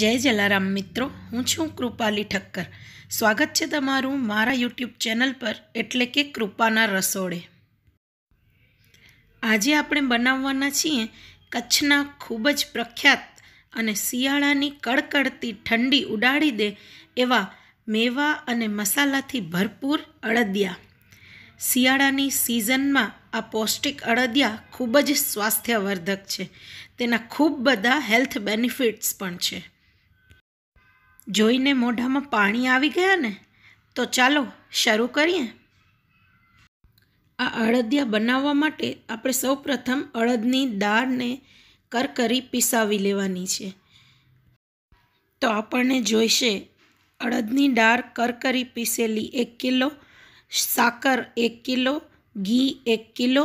જય જલારામ મિત્રો હું છું કૃપાલી ઠક્કર સ્વાગત છે તમારું મારા યુટ્યુબ ચેનલ પર એટલે કે કૃપાના રસોડે આજે આપણે બનાવવાના છીએ કચ્છના ખૂબ જ પ્રખ્યાત અને શિયાળાની કડકડતી ઠંડી ઉડાડી દે એવા મેવા અને મસાલાથી ભરપૂર અળદિયા શિયાળાની સિઝનમાં આ પૌષ્ટિક અળદિયા ખૂબ જ સ્વાસ્થ્યવર્ધક છે તેના ખૂબ બધા હેલ્થ બેનિફિટ્સ પણ છે જોઈને મોઢામાં પાણી આવી ગયા ને તો ચાલો શરૂ કરીએ આ અળદિયા બનાવવા માટે આપણે સૌ પ્રથમ અળદની દાળને કરકરી પીસાવી લેવાની છે તો આપણને જોઈશે અડદની દાળ કરકરી પીસેલી એક કિલો સાકર એક કિલો ઘી એક કિલો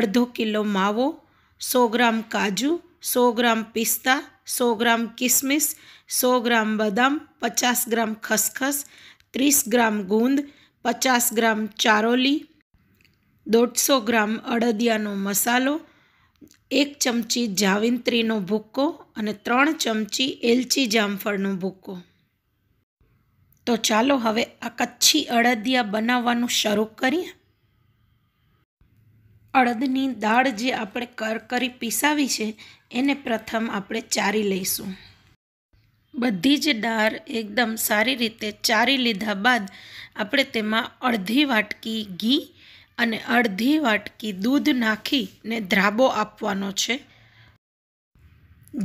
અડધો કિલો માવો સો ગ્રામ કાજુ સો ગ્રામ પિસ્તા સો ગ્રામ કિસમિસ સો ગ્રામ બદામ પચાસ ગ્રામ ખસખસ ત્રીસ ગ્રામ ગુંદ પચાસ ગ્રામ ચારોલી દોઢસો ગ્રામ અડદિયાનો મસાલો એક ચમચી જાવિંત્રીનો ભૂક્કો અને ત્રણ ચમચી એલચી જામફળનો ભૂક્કો તો ચાલો હવે આ કચ્છી અડદિયા બનાવવાનું શરૂ કરીએ અડદની દાળ જે આપણે કરકરી પીસાવી છે એને પ્રથમ આપણે ચારી લઈશું બધી જ દાળ એકદમ સારી રીતે ચારી લીધા બાદ આપણે તેમાં અડધી વાટકી ઘી અને અડધી વાટકી દૂધ નાખીને ધ્રાબો આપવાનો છે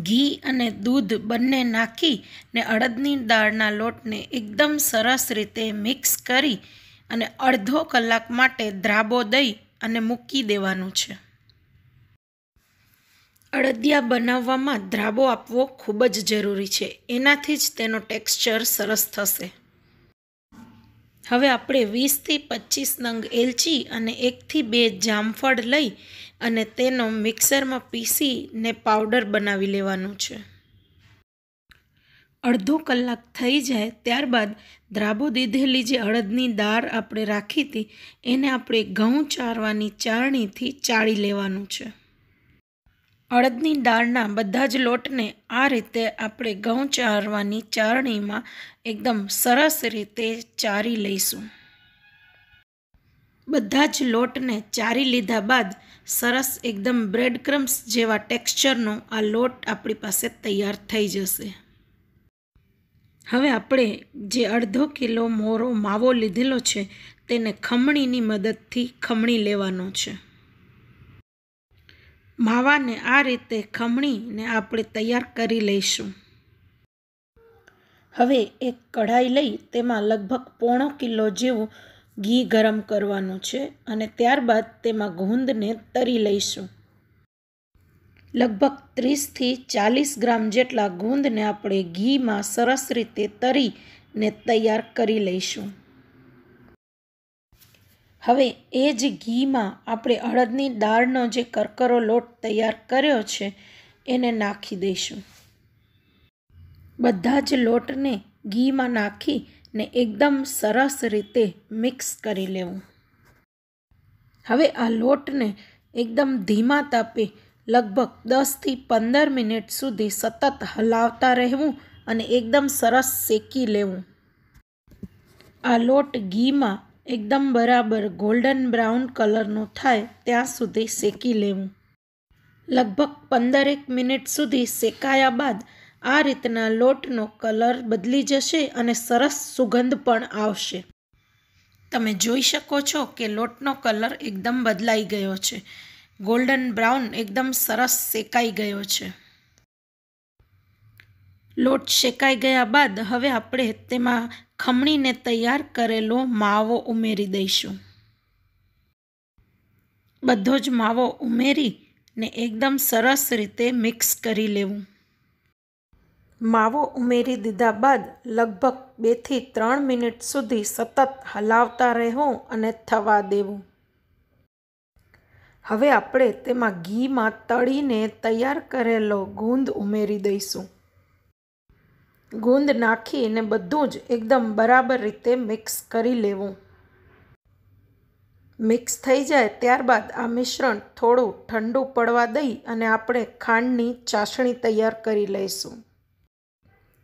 ઘી અને દૂધ બંને નાખી ને અડદની દાળના લોટને એકદમ સરસ રીતે મિક્સ કરી અને અડધો કલાક માટે ધ્રાબો દઈ અને મૂકી દેવાનું છે અડદિયા બનાવવામાં ધ્રાબો આપવો ખૂબ જ જરૂરી છે એનાથી જ તેનો ટેક્સચર સરસ થશે હવે આપણે વીસથી પચીસ નંગ એલચી અને એકથી બે જામફળ લઈ અને તેનો મિક્સરમાં પીસીને પાવડર બનાવી લેવાનું છે અડધો કલાક થઈ જાય ત્યારબાદ દ્રાબો દીધેલી જે અડદની દાળ આપણે રાખી હતી એને આપણે ઘઉં ચારવાની ચારણીથી ચાળી લેવાનું છે અડદની દાળના બધા જ લોટને આ રીતે આપણે ઘઉં ચારવાની ચારણીમાં એકદમ સરસ રીતે ચારી લઈશું બધા જ લોટને ચારી લીધા બાદ સરસ એકદમ બ્રેડ ક્રમ્સ જેવા ટેક્સચરનો આ લોટ આપણી પાસે તૈયાર થઈ જશે હવે આપણે જે અડધો કિલો મોરો માવો લીધેલો છે તેને ખમણીની મદદથી ખમણી લેવાનો છે માવાને આ રીતે ખમણીને આપણે તૈયાર કરી લઈશું હવે એક કઢાઈ લઈ તેમાં લગભગ પોણો કિલો જેવું ઘી ગરમ કરવાનું છે અને ત્યારબાદ તેમાં ગુંદને તરી લઈશું લગભગ ત્રીસથી ચાલીસ ગ્રામ જેટલા ગુંદને આપણે ઘીમાં સરસ રીતે તરીને તૈયાર કરી લઈશું હવે એ જ ઘીમાં આપણે અડદની દાળનો જે કરકરો લોટ તૈયાર કર્યો છે એને નાખી દઈશું બધા જ લોટને ઘીમાં નાખી ને એકદમ સરસ રીતે મિક્સ કરી લેવું હવે આ લોટને એકદમ ધીમા તાપે લગભગ દસથી પંદર મિનિટ સુધી સતત હલાવતા રહેવું અને એકદમ સરસ શેકી લેવું આ લોટ ઘીમાં એકદમ બરાબર ગોલ્ડન બ્રાઉન કલરનો થાય ત્યાં સુધી શેકી લેવું લગભગ પંદરેક મિનિટ સુધી શેકાયા બાદ આ રીતના લોટનો કલર બદલી જશે અને સરસ સુગંધ પણ આવશે તમે જોઈ શકો છો કે લોટનો કલર એકદમ બદલાઈ ગયો છે ગોલ્ડન બ્રાઉન એકદમ સરસ શેકાઈ ગયો છે લોટ શેકાઈ ગયા બાદ હવે આપણે તેમાં ખમણીને તૈયાર કરેલો માવો ઉમેરી દઈશું બધો જ માવો ઉમેરી ને એકદમ સરસ રીતે મિક્સ કરી લેવું માવો ઉમેરી દીધા બાદ લગભગ બેથી ત્રણ મિનિટ સુધી સતત હલાવતા રહેવું અને થવા દેવું હવે આપણે તેમાં ઘીમાં તળીને તૈયાર કરેલો ગુંદ ઉમેરી દઈશું ગુંદ નાખીને બધું જ એકદમ બરાબર રીતે મિક્સ કરી લેવું મિક્સ થઈ જાય ત્યારબાદ આ મિશ્રણ થોડું ઠંડુ પડવા દઈ અને આપણે ખાંડની ચાસણી તૈયાર કરી લઈશું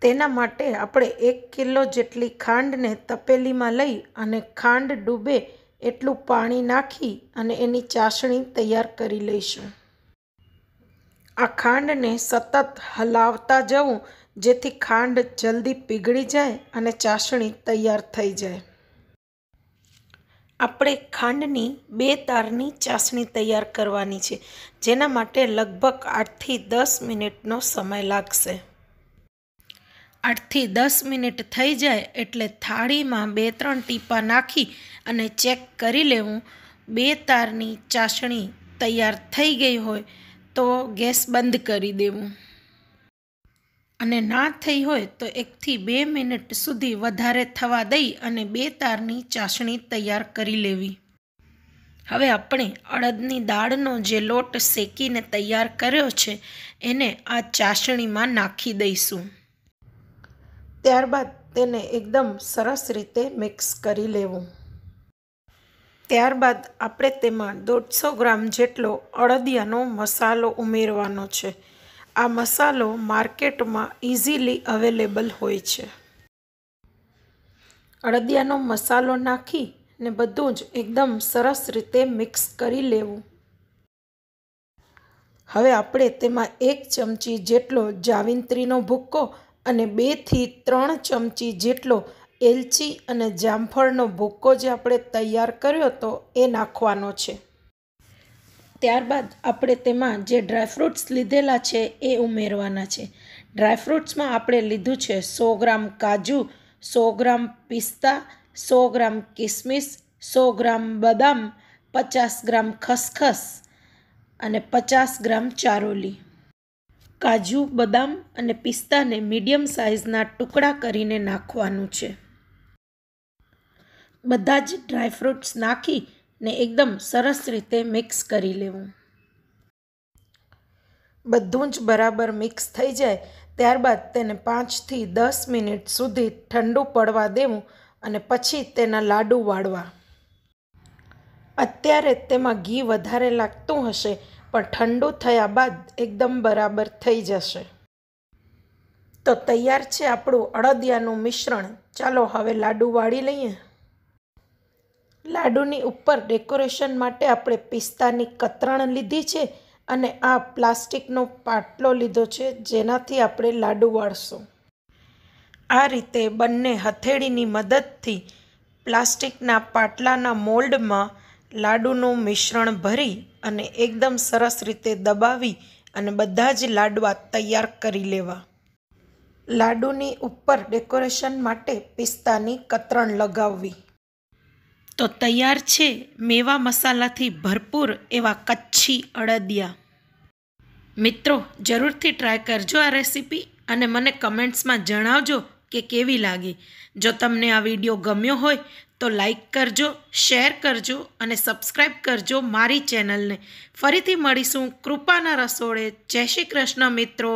તેના માટે આપણે એક કિલો જેટલી ખાંડને તપેલીમાં લઈ અને ખાંડ ડૂબે એટલું પાણી નાખી અને એની ચાસણી તૈયાર કરી લઈશું આ ખાંડને સતત હલાવતા જવું જેથી ખાંડ જલ્દી પીગળી જાય અને ચાસણી તૈયાર થઈ જાય આપણે ખાંડની બે તારની ચાસણી તૈયાર કરવાની છે જેના માટે લગભગ આઠથી દસ મિનિટનો સમય લાગશે આઠથી દસ મિનિટ થઈ જાય એટલે થાળીમાં બે ત્રણ ટીપા નાખી અને ચેક કરી લેવું બે તારની ચાસણી તૈયાર થઈ ગઈ હોય તો ગેસ બંધ કરી દેવું અને ના થઈ હોય તો એકથી બે મિનિટ સુધી વધારે થવા દઈ અને બે તારની ચાસણી તૈયાર કરી લેવી હવે આપણે અડદની દાળનો જે લોટ શેકીને તૈયાર કર્યો છે એને આ ચાસણીમાં નાખી દઈશું ત્યારબાદ તેને એકદમ સરસ રીતે મિક્સ કરી લેવું ત્યારબાદ આપણે તેમાં દોઢસો ગ્રામ જેટલો અડદિયાનો મસાલો ઉમેરવાનો છે આ મસાલો માર્કેટમાં ઇઝીલી અવેલેબલ હોય છે અડદિયાનો મસાલો નાખી ને બધું જ એકદમ સરસ રીતે મિક્સ કરી લેવું હવે આપણે તેમાં એક ચમચી જેટલો જાવિંત્રીનો ભૂક્કો અને બેથી ત્રણ ચમચી જેટલો એલચી અને જામફળનો ભૂક્કો જે આપણે તૈયાર કર્યો હતો એ નાખવાનો છે ત્યારબાદ આપણે તેમાં જે ડ્રાયફ્રૂટ્સ લીધેલા છે એ ઉમેરવાના છે ડ્રાયફ્રૂટ્સમાં આપણે લીધું છે સો ગ્રામ કાજુ સો ગ્રામ પિસ્તા સો ગ્રામ કિસમિસ સો ગ્રામ બદામ પચાસ ગ્રામ ખસખસ અને પચાસ ગ્રામ ચારોલી કાજુ બદામ અને પિસ્તાને મીડિયમ સાઇઝના ટુકડા કરીને નાખવાનું છે બધા જ ડ્રાયફ્રૂટ્સ નાખી ને એકદમ સરસ રીતે મિક્સ કરી લેવું બધું જ બરાબર મિક્સ થઈ જાય ત્યારબાદ તેને પાંચથી દસ મિનિટ સુધી ઠંડુ પડવા દેવું અને પછી તેના લાડુ વાળવા અત્યારે તેમાં ઘી વધારે લાગતું હશે પણ ઠંડુ થયા બાદ એકદમ બરાબર થઈ જશે તો તૈયાર છે આપણું અડદિયાનું મિશ્રણ ચાલો હવે લાડુ વાળી લઈએ લાડુની ઉપર ડેકોરેશન માટે આપણે પિસ્તાની કતરણ લીધી છે અને આ પ્લાસ્ટિકનો પાટલો લીધો છે જેનાથી આપણે લાડુ વાળશું આ રીતે બંને હથેળીની મદદથી પ્લાસ્ટિકના પાટલાના મોલ્ડમાં લાડુનું મિશ્રણ ભરી અને એકદમ સરસ રીતે દબાવી અને બધા જ લાડવા તૈયાર કરી લેવા લાડુની ઉપર ડેકોરેશન માટે પિસ્તાની કતરણ લગાવવી તો તૈયાર છે મેવા મસાલાથી ભરપૂર એવા કચ્છી અડદિયા મિત્રો જરૂરથી ટ્રાય કરજો આ રેસીપી અને મને કમેન્ટ્સમાં જણાવજો કે કેવી લાગી જો તમને આ વિડીયો ગમ્યો હોય તો લાઈક કરજો શેર કરજો અને સબસ્ક્રાઈબ કરજો મારી ચેનલને ફરીથી મળીશું કૃપાના રસોડે જય શ્રી કૃષ્ણ મિત્રો